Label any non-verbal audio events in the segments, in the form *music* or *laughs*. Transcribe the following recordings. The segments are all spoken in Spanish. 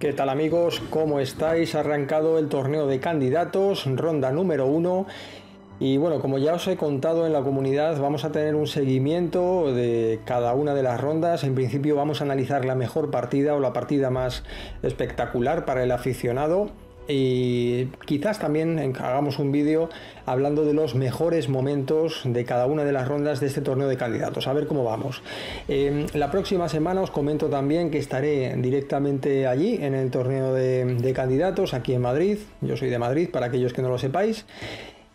¿Qué tal amigos? ¿Cómo estáis? arrancado el torneo de candidatos, ronda número uno. Y bueno, como ya os he contado en la comunidad, vamos a tener un seguimiento de cada una de las rondas. En principio vamos a analizar la mejor partida o la partida más espectacular para el aficionado y quizás también hagamos un vídeo hablando de los mejores momentos de cada una de las rondas de este torneo de candidatos, a ver cómo vamos. Em, la próxima semana os comento también que estaré directamente allí en el torneo de candidatos aquí en Madrid, yo soy de Madrid para aquellos que no lo sepáis,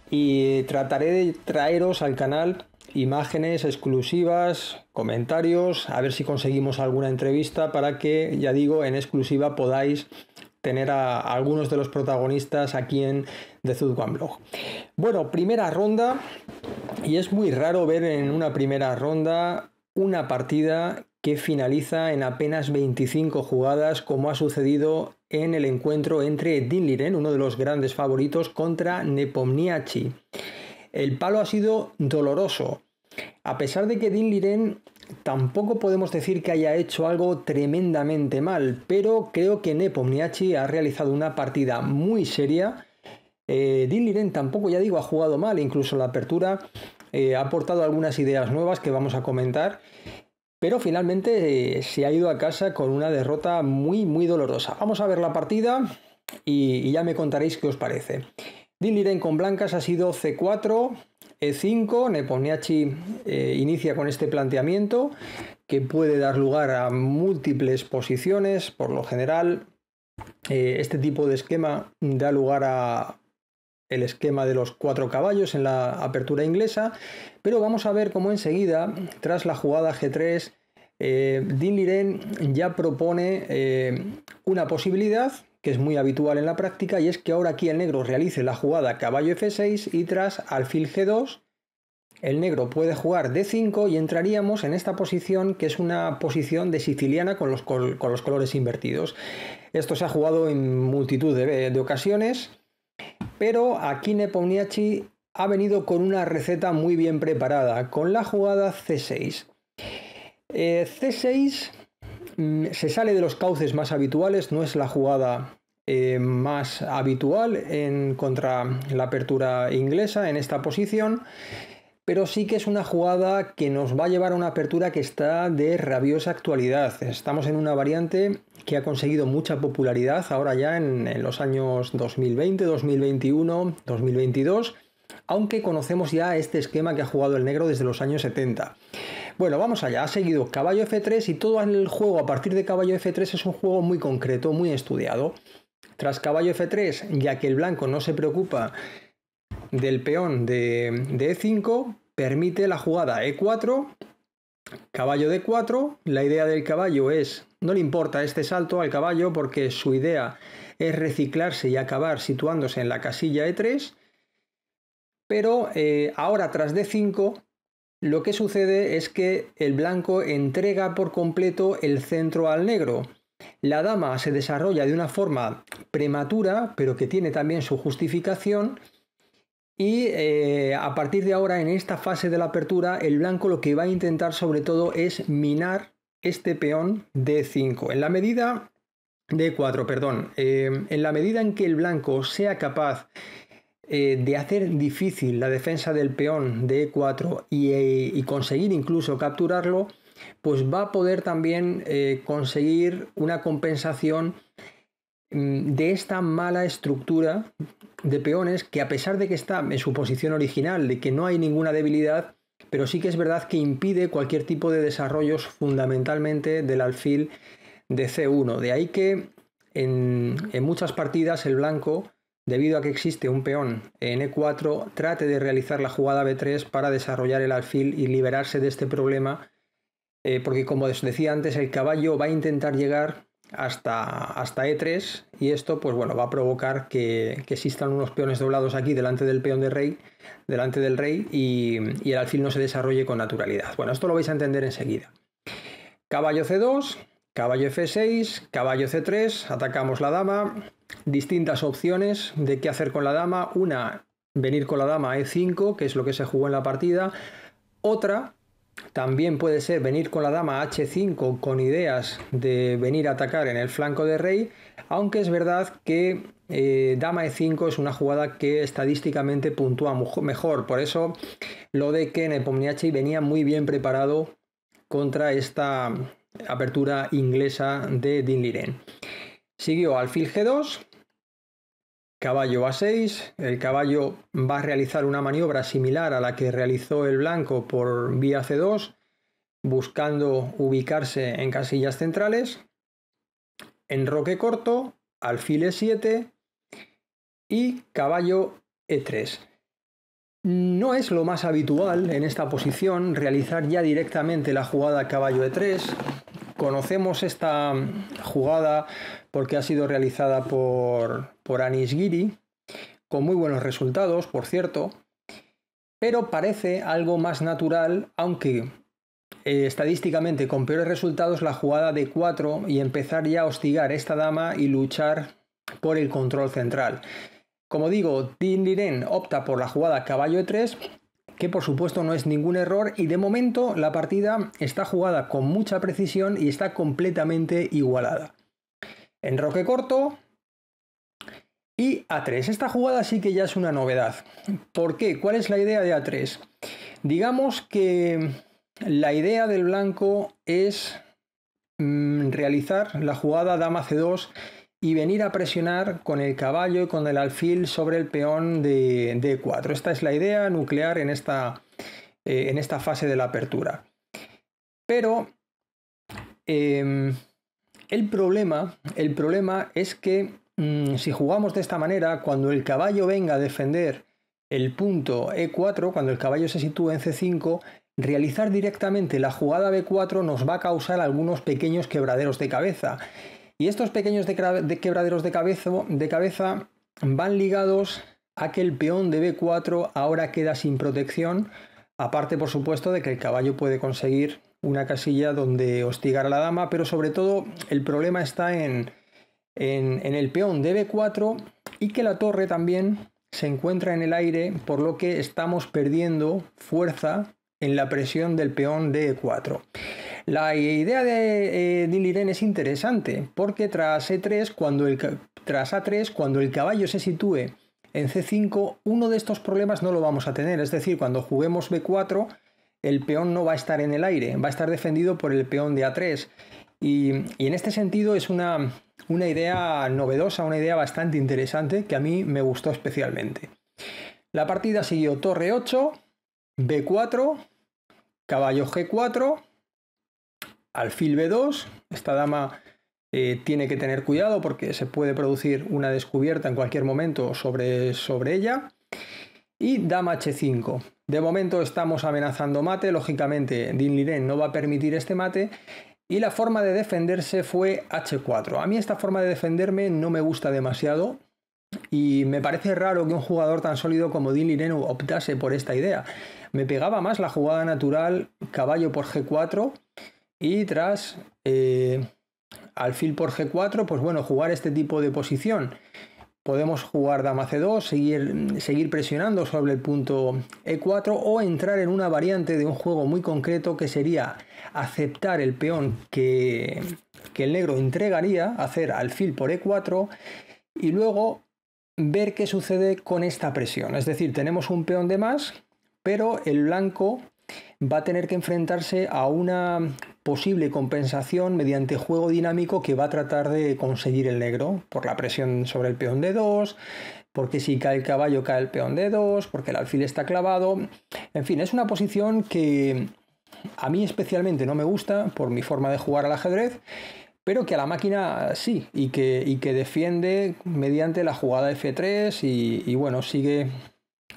y trataré de traeros al canal imágenes exclusivas, comentarios, a ver si conseguimos alguna entrevista para que, ya digo, en exclusiva podáis tener a, algunos de los protagonistas aquí en The su One Blog. Bueno, primera ronda, y es muy raro ver en una primera ronda una partida que finaliza en apenas 25 jugadas, como ha sucedido en el encuentro entre Liren, uno de los grandes favoritos, contra Nepomniachi. El palo ha sido doloroso. A pesar de que Liren... Tampoco podemos decir que haya hecho algo tremendamente mal, pero creo que Nepomniachi ha realizado una partida muy seria. Eh, tampoco, ya digo, ha jugado mal, incluso la apertura eh, ha aportado algunas ideas nuevas que vamos a comentar, pero finalmente eh, se ha ido a casa con una derrota muy, muy dolorosa. Vamos a ver la partida y, ya me contaréis qué os parece. Dilliren con blancas ha sido C4, 5 e Neponiachi eh, inicia con este planteamiento que puede dar lugar a múltiples posiciones. Por lo general, eh, este tipo de esquema da lugar a el esquema de los cuatro caballos en la apertura inglesa, pero vamos a ver cómo enseguida, tras la jugada G3, eh, Din Liren ya propone eh, una posibilidad que es muy habitual en la práctica, y es que ahora aquí el negro realice la jugada caballo f6 y tras alfil g2, el negro puede jugar d5 y entraríamos en esta posición que es una posición de siciliana con los, colores invertidos. Esto se ha jugado en multitud de, ocasiones, pero aquí Nepomniachi ha venido con una receta muy bien preparada, con la jugada c6. Eh, c6 Mm, se sale de los cauces más habituales, no es la jugada eh, más habitual en contra la apertura inglesa en esta posición, pero sí que es una jugada que nos va a llevar a una apertura que está de rabiosa actualidad. Estamos en una variante que ha conseguido mucha popularidad ahora ya en, en los años 2020, 2021, 2022, aunque conocemos ya este esquema que ha jugado el negro desde los años 70. Bueno, vamos allá. Ha seguido caballo F3 y todo el juego a partir de caballo F3 es un juego muy concreto, muy estudiado. Tras caballo F3, ya que el blanco no se preocupa del peón de, E5, e permite la jugada E4, caballo D4. La idea del caballo es, no le importa este salto al caballo porque su idea es reciclarse y acabar situándose en la casilla E3. Pero eh, ahora tras D5 lo que sucede es que el blanco entrega por completo el centro al negro. La dama se desarrolla de una forma prematura, pero que tiene también su justificación, y eh, a partir de ahora, en esta fase de la apertura, el blanco lo que va a intentar sobre todo es minar este peón d 5. En la medida de 4, perdón. Eh, en la medida en que el blanco sea capaz eh, de hacer difícil la defensa del peón de E4 eh, y, conseguir incluso capturarlo, pues va a poder también eh, conseguir una compensación mm, de esta mala estructura de peones que a pesar de que está en su posición original, de que no hay ninguna debilidad, pero sí que es verdad que impide cualquier tipo de desarrollos fundamentalmente del alfil de C1. De ahí que en muchas partidas el blanco debido a que existe un peón en E4, trate de realizar la jugada B3 para desarrollar el alfil y liberarse de este problema, eh, porque como os decía antes, el caballo va a intentar llegar hasta, hasta E3 y esto pues bueno, va a provocar que, existan unos peones doblados aquí delante del peón de rey, delante del rey y, y el alfil no se desarrolle con naturalidad. Bueno, esto lo vais a entender enseguida. Caballo C2, caballo F6, caballo C3, atacamos la dama, distintas opciones de qué hacer con la dama. Una, venir con la dama E5, que es lo que se jugó en la partida. Otra, también puede ser venir con la dama H5 con ideas de venir a atacar en el flanco de rey, aunque es verdad que eh, dama E5 es una jugada que estadísticamente puntúa mejor, por eso lo de que Nepomniachtchi venía muy bien preparado contra esta apertura inglesa de Liren Siguió alfil G2, caballo A6. El caballo va a realizar una maniobra similar a la que realizó el blanco por vía C2, buscando ubicarse en casillas centrales. Enroque corto, alfil E7 y caballo E3. No es lo más habitual en esta posición realizar ya directamente la jugada caballo E3, Conocemos esta jugada porque ha sido realizada por, por Giri con muy buenos resultados, por cierto, pero parece algo más natural, aunque eh, estadísticamente con peores resultados, la jugada de 4 y empezar ya a hostigar esta dama y luchar por el control central. Como digo, Tin Liren opta por la jugada caballo 3 que por supuesto no es ningún error y de momento la partida está jugada con mucha precisión y está completamente igualada. Enroque corto y A3. Esta jugada sí que ya es una novedad. ¿Por qué? ¿Cuál es la idea de A3? Digamos que la idea del blanco es mm, realizar la jugada dama C2 y venir a presionar con el caballo y con el alfil sobre el peón de D4. Esta es la idea nuclear en esta, eh, en esta fase de la apertura. Pero em, el, problema, el problema es que mm, si jugamos de esta manera, cuando el caballo venga a defender el punto E4, cuando el caballo se sitúe en C5, realizar directamente la jugada B4 nos va a causar algunos pequeños quebraderos de cabeza. Y estos pequeños de quebraderos de cabeza, van ligados a que el peón de B4 ahora queda sin protección, aparte por supuesto de que el caballo puede conseguir una casilla donde hostigar a la dama, pero sobre todo el problema está en, en el peón de B4 y que la torre también se encuentra en el aire, por lo que estamos perdiendo fuerza en la presión del peón de E4. La idea de eh, Diliren es interesante, porque tras, 3 e cuando el, tras A3, cuando el caballo se sitúe en C5, uno de estos problemas no lo vamos a tener. Es decir, cuando juguemos B4, el peón no va a estar en el aire, va a estar defendido por el peón de A3. Y, en este sentido es una, una idea novedosa, una idea bastante interesante que a mí me gustó especialmente. La partida siguió torre 8, B4, caballo G4, alfil B2. Esta dama eh, tiene que tener cuidado porque se puede producir una descubierta en cualquier momento sobre, sobre ella. Y dama H5. De momento estamos amenazando mate, lógicamente Din Liren no va a permitir este mate y la forma de defenderse fue H4. A mí esta forma de defenderme no me gusta demasiado y me parece raro que un jugador tan sólido como Din Liren optase por esta idea. Me pegaba más la jugada natural caballo por G4 y tras eh, al alfil por G4, pues bueno, jugar este tipo de posición. Podemos jugar dama C2, seguir, presionando sobre el punto E4 o entrar en una variante de un juego muy concreto que sería aceptar el peón que, que el negro entregaría, hacer alfil por E4 y luego ver qué sucede con esta presión. Es decir, tenemos un peón de más, pero el blanco va a tener que enfrentarse a una posible compensación mediante juego dinámico que va a tratar de conseguir el negro por la presión sobre el peón de 2, porque si cae el caballo cae el peón de 2, porque el alfil está clavado. En fin, es una posición que a mí especialmente no me gusta por mi forma de jugar al ajedrez, pero que a la máquina sí, y que, defiende mediante la jugada F3 y, y bueno, sigue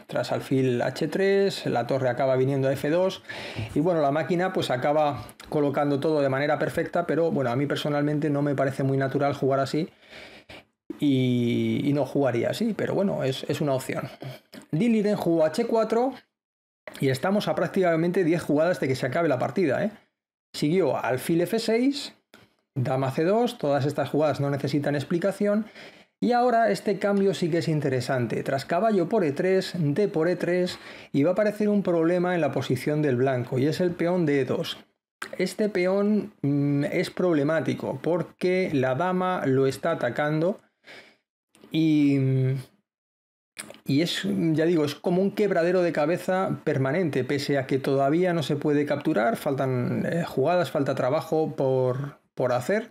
tras alfil H3, la torre acaba viniendo a F2 y bueno, la máquina pues acaba colocando todo de manera perfecta, pero bueno, a mí personalmente no me parece muy natural jugar así y, no jugaría así, pero bueno, es, una opción. en jugó H4 y estamos a prácticamente 10 jugadas de que se acabe la partida, ¿eh? Siguió alfil F6, dama C2, todas estas jugadas no necesitan explicación y ahora este cambio sí que es interesante. Tras caballo por E3, D por E3 y va a aparecer un problema en la posición del blanco y es el peón de E2. Este peón mm, es problemático porque la dama lo está atacando y, es, ya digo, es como un quebradero de cabeza permanente, pese a que todavía no se puede capturar, faltan eh, jugadas, falta trabajo por, por hacer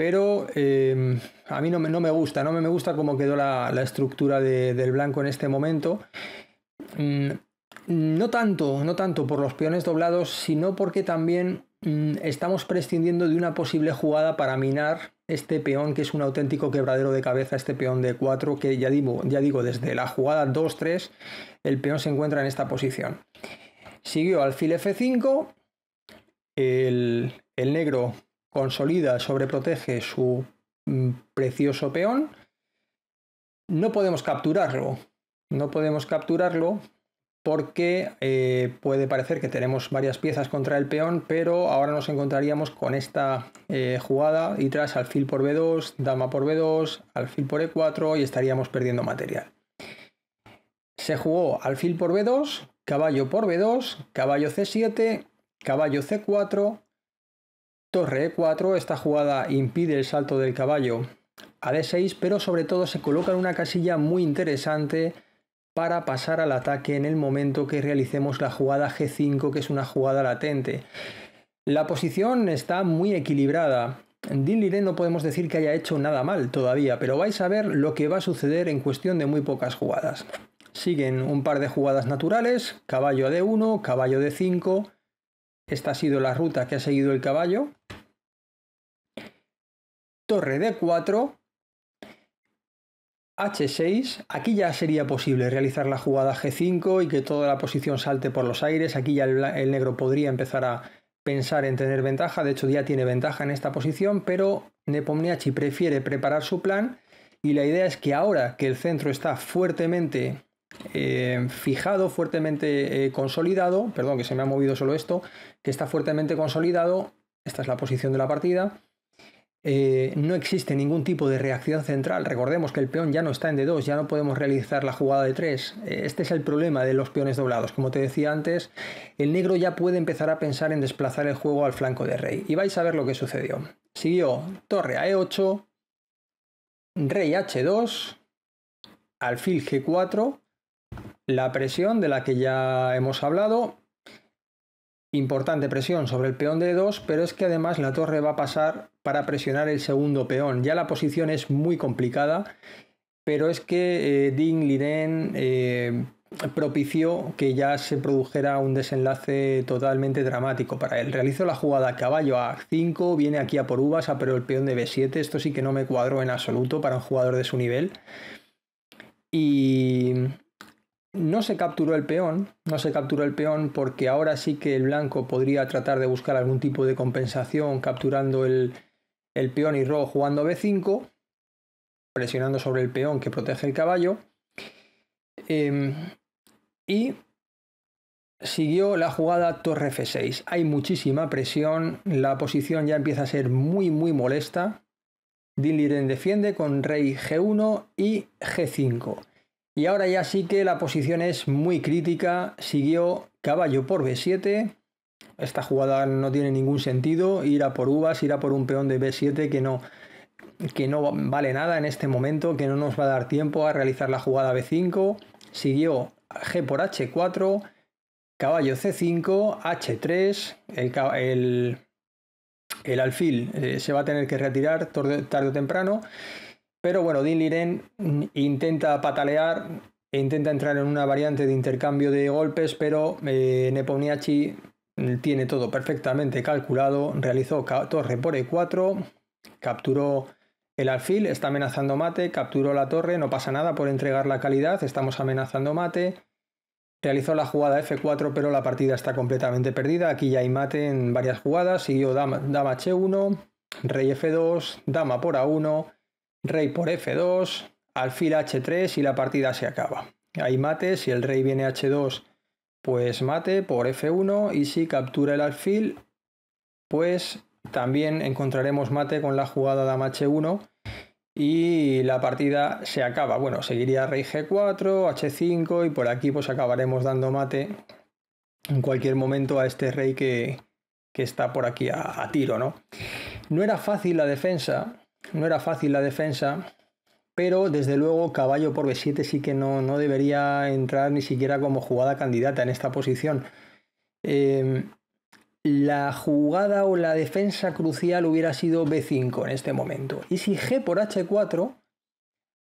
pero em, a mí no me, gusta, no me gusta cómo quedó la, estructura del blanco en este momento. Mm, no tanto, no tanto por los peones doblados, sino porque también mm, estamos prescindiendo de una posible jugada para minar este peón que es un auténtico quebradero de cabeza, este peón de 4 que ya digo, ya digo desde la jugada 2-3 el peón se encuentra en esta posición. Siguió alfil F5, el negro consolida, sobreprotege su mm, precioso peón, no podemos capturarlo. No podemos capturarlo porque eh, puede parecer que tenemos varias piezas contra el peón, pero ahora nos encontraríamos con esta eh, jugada y tras alfil por b2, dama por b2, alfil por e4 y estaríamos perdiendo material. Se jugó alfil por b2, caballo por b2, caballo c7, caballo c4, Torre E4, esta jugada impide el salto del caballo a D6, pero sobre todo se coloca en una casilla muy interesante para pasar al ataque en el momento que realicemos la jugada G5, que es una jugada latente. La posición está muy equilibrada. Din no podemos decir que haya hecho nada mal todavía, pero vais a ver lo que va a suceder en cuestión de muy pocas jugadas. Siguen un par de jugadas naturales, caballo a D1, caballo a D5. Esta ha sido la ruta que ha seguido el caballo torre d 4, H6, aquí ya sería posible realizar la jugada G5 y que toda la posición salte por los aires, aquí ya el, negro podría empezar a pensar en tener ventaja, de hecho ya tiene ventaja en esta posición, pero nepomniachi prefiere preparar su plan y la idea es que ahora que el centro está fuertemente eh, fijado, fuertemente eh, consolidado, perdón que se me ha movido solo esto, que está fuertemente consolidado, esta es la posición de la partida, eh, no existe ningún tipo de reacción central. Recordemos que el peón ya no está en D2, ya no podemos realizar la jugada de 3. Eh, este es el problema de los peones doblados. Como te decía antes, el negro ya puede empezar a pensar en desplazar el juego al flanco de rey. Y vais a ver lo que sucedió. Siguió torre a E8, rey H2, alfil G4, la presión de la que ya hemos hablado, Importante presión sobre el peón de D2, pero es que además la torre va a pasar para presionar el segundo peón. Ya la posición es muy complicada, pero es que eh, Ding Liren eh, propició que ya se produjera un desenlace totalmente dramático para él. Realizó la jugada caballo a 5, viene aquí a por uvas, pero el peón de B7. Esto sí que no me cuadró en absoluto para un jugador de su nivel. Y no se capturó el peón, no se capturó el peón porque ahora sí que el blanco podría tratar de buscar algún tipo de compensación capturando el, peón y rojo jugando B5, presionando sobre el peón que protege el caballo. Em, y siguió la jugada torre F6. Hay muchísima presión, la posición ya empieza a ser muy muy molesta. Din defiende con rey G1 y G5. Y ahora ya sí que la posición es muy crítica. Siguió caballo por B7. Esta jugada no tiene ningún sentido. Ir a por uvas, ir a por un peón de B7 que no, que no vale nada en este momento, que no nos va a dar tiempo a realizar la jugada B5. Siguió G por H4, caballo C5, H3, el, alfil eh, se va a tener que retirar tarde o temprano. Pero bueno, Din Liren intenta patalear e intenta entrar en una variante de intercambio de golpes, pero eh, Neponiachi tiene todo perfectamente calculado, realizó torre por E4, capturó el alfil, está amenazando mate, capturó la torre, no pasa nada por entregar la calidad, estamos amenazando mate, realizó la jugada F4 pero la partida está completamente perdida, aquí ya hay mate en varias jugadas, siguió dama, dama H1, rey F2, dama por A1, rey por f2, alfil h3 y la partida se acaba. Hay mate, si el rey viene h2, pues mate por f1 y si captura el alfil, pues también encontraremos mate con la jugada dama h1 y la partida se acaba. Bueno, seguiría rey g4, h5 y por aquí pues acabaremos dando mate en cualquier momento a este rey que, que está por aquí a, a tiro, ¿no? No era fácil la defensa, no era fácil la defensa, pero desde luego caballo por B7 sí que no, no debería entrar ni siquiera como jugada candidata en esta posición. Em, la jugada o la defensa crucial hubiera sido B5 en este momento. Y si G por H4,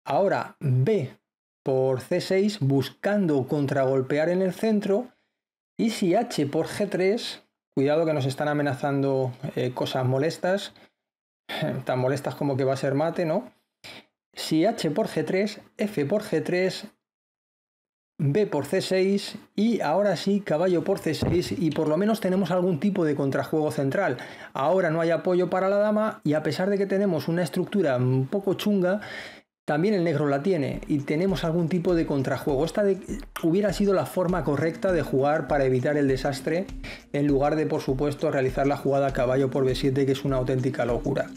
ahora B por C6 buscando contragolpear en el centro. Y si H por G3, cuidado que nos están amenazando eh, cosas molestas. *laughs* tan molestas como que va a ser mate, ¿no? Si H por G3, F por G3, B por C6 y ahora sí caballo por C6 y por lo menos tenemos algún tipo de contrajuego central. Ahora no hay apoyo para la dama y a pesar de que tenemos una estructura un poco chunga, también el negro la tiene y tenemos algún tipo de contrajuego. Esta de, hubiera sido la forma correcta de jugar para evitar el desastre en lugar de por supuesto realizar la jugada caballo por B7 que es una auténtica locura.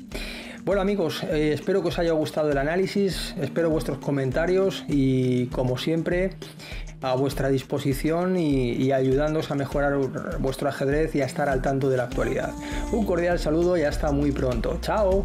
Bueno amigos, eh, espero que os haya gustado el análisis, espero vuestros comentarios y como siempre a vuestra disposición y, y ayudándoos a mejorar vuestro ajedrez y a estar al tanto de la actualidad. Un cordial saludo y hasta muy pronto. ¡Chao!